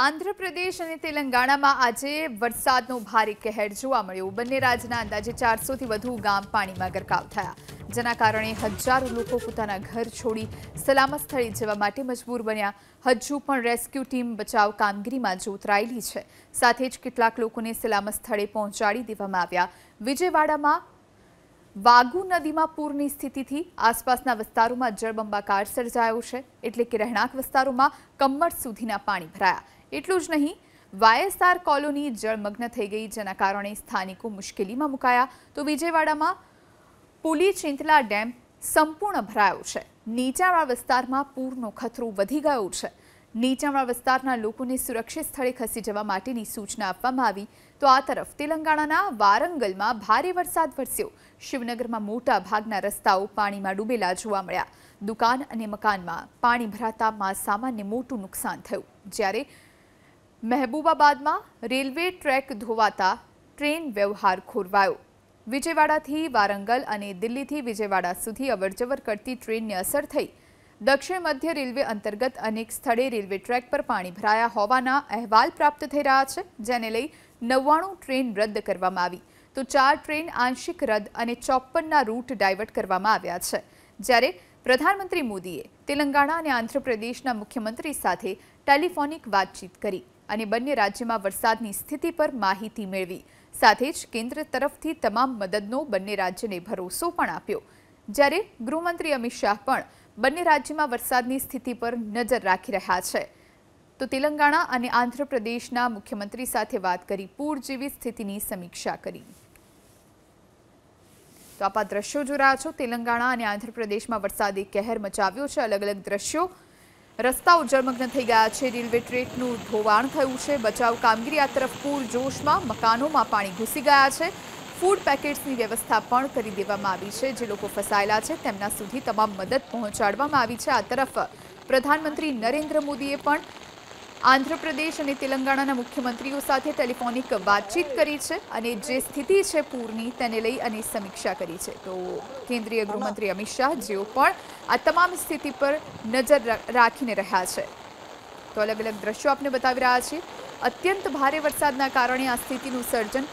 આંધ્રપ્રદેશ અને તેલંગાણામાં આજે વરસાદનો ભારે કહેર જોવા મળ્યો બંને રાજ્યના અંદાજે ચારસોથી વધુ ગામ પાણીમાં ગરકાવ થયા જેના કારણે હજારો લોકો પોતાના ઘર છોડી સલામત સ્થળે જવા માટે મજબૂર બન્યા હજુ પણ રેસ્ક્યુ ટીમ બચાવ કામગીરીમાં જોતરાયેલી છે સાથે જ કેટલાક લોકોને સલામત સ્થળે પહોંચાડી દેવામાં આવ્યા વિજયવાડામાં વાગુ નદીમાં પૂરની સ્થિતિથી આસપાસના વિસ્તારોમાં જળબંબાકાર સર્જાયો છે એટલે કે રહેણાંક વિસ્તારોમાં કમર સુધીના પાણી ભરાયા એટલું જ નહીં વાયએસઆર કોલોની જળમગ્ન થઈ ગઈ જેના કારણે સ્થાનિકો મુશ્કેલીમાં મુકાયા તો વિજયવાડામાં પુલી ચિંતલા ડેમ સંપૂર્ણ ભરાયો છે નીચાણવાળા વિસ્તારમાં પૂરનો ખતરો વધી ગયો છે નીચાણવાળા વિસ્તારના લોકોને સુરક્ષિત સ્થળે ખસી જવા માટેની સૂચના આપવામાં આવી તો આ તરફ તેલંગાણાના વારંગલમાં ભારે વરસાદ વરસ્યો શિવનગરમાં મોટા ભાગના રસ્તાઓ પાણીમાં ડૂબેલા જોવા મળ્યા દુકાન અને મકાનમાં પાણી ભરાતા સામાન્ય મોટું નુકસાન થયું જ્યારે મહેબૂબાબાદમાં રેલવે ટ્રેક ધોવાતા ટ્રેન વ્યવહાર ખોરવાયો વિજયવાડાથી વારંગલ અને દિલ્હીથી વિજયવાડા સુધી અવરજવર કરતી ટ્રેનને અસર થઈ દક્ષિણ મધ્ય રેલવે અંતર્ગત અનેક સ્થળે રેલવે ટ્રેક પર પાણી ભરાયા હોવાના અહેવાલ પ્રાપ્ત થઈ રહ્યા છે જેને લઈ નવ્વાણું ટ્રેન રદ કરવામાં આવી તો ચાર ટ્રેન આંશિક રદ અને ચોપ્પનના રૂટ ડાયવર્ટ કરવામાં આવ્યા છે જ્યારે પ્રધાનમંત્રી મોદીએ તેલંગાણા અને આંધ્રપ્રદેશના મુખ્યમંત્રી સાથે ટેલિફોનિક વાતચીત કરી અને બંને રાજ્યમાં વરસાદની સ્થિતિ પર માહિતી મેળવી સાથે જ કેન્દ્ર તરફથી તમામ મદદનો બંને રાજ્યને ભરોસો પણ આપ્યો જ્યારે ગૃહમંત્રી અમિત શાહ પણ બંને રાજ્યમાં વરસાદની સ્થિતિ પર નજર રાખી રહ્યા છે તો તેલંગાણા અને આંધ્રપ્રદેશના મુખ્યમંત્રી સાથે વાત કરી પૂર જેવી સ્થિતિની સમીક્ષા કરી તો આપ આ દ્રશ્યો જો રહ્યા છો તેલંગાણા અને આંધ્રપ્રદેશમાં વરસાદે કહેર મચાવ્યો છે અલગ અલગ દ્રશ્યો રસ્તાઓ જળમગ્ન થઈ ગયા છે રેલવે ટ્રેકનું ધોવાણ થયું છે બચાવ કામગીરી આ તરફ પૂરજોશમાં મકાનોમાં પાણી ઘૂસી ગયા છે ફૂડ પેકેટ્સની વ્યવસ્થા પણ કરી દેવામાં આવી છે જે લોકો ફસાયેલા છે તેમના સુધી તમામ મદદ પહોંચાડવામાં આવી છે આ તરફ પ્રધાનમંત્રી નરેન્દ્ર મોદીએ પણ આંધ્રપ્રદેશ અને તેલંગાણાના મુખ્યમંત્રીઓ સાથે ટેલિફોનિક વાતચીત કરી છે અને જે સ્થિતિ છે પૂરની તેને લઈ અને સમીક્ષા કરી છે તો કેન્દ્રીય ગૃહમંત્રી અમિત શાહ જેઓ પણ આ તમામ સ્થિતિ પર નજર રાખીને રહ્યા છે તો અલગ અલગ દ્રશ્યો આપણે બતાવી રહ્યા છીએ અત્યંત ભારે વરસાદના કારણે આ સ્થિતિનું સર્જન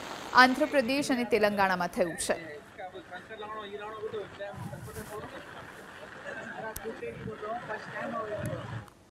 આંધ્રપ્રદેશ અને તેલંગાણામાં થયું છે Thank you.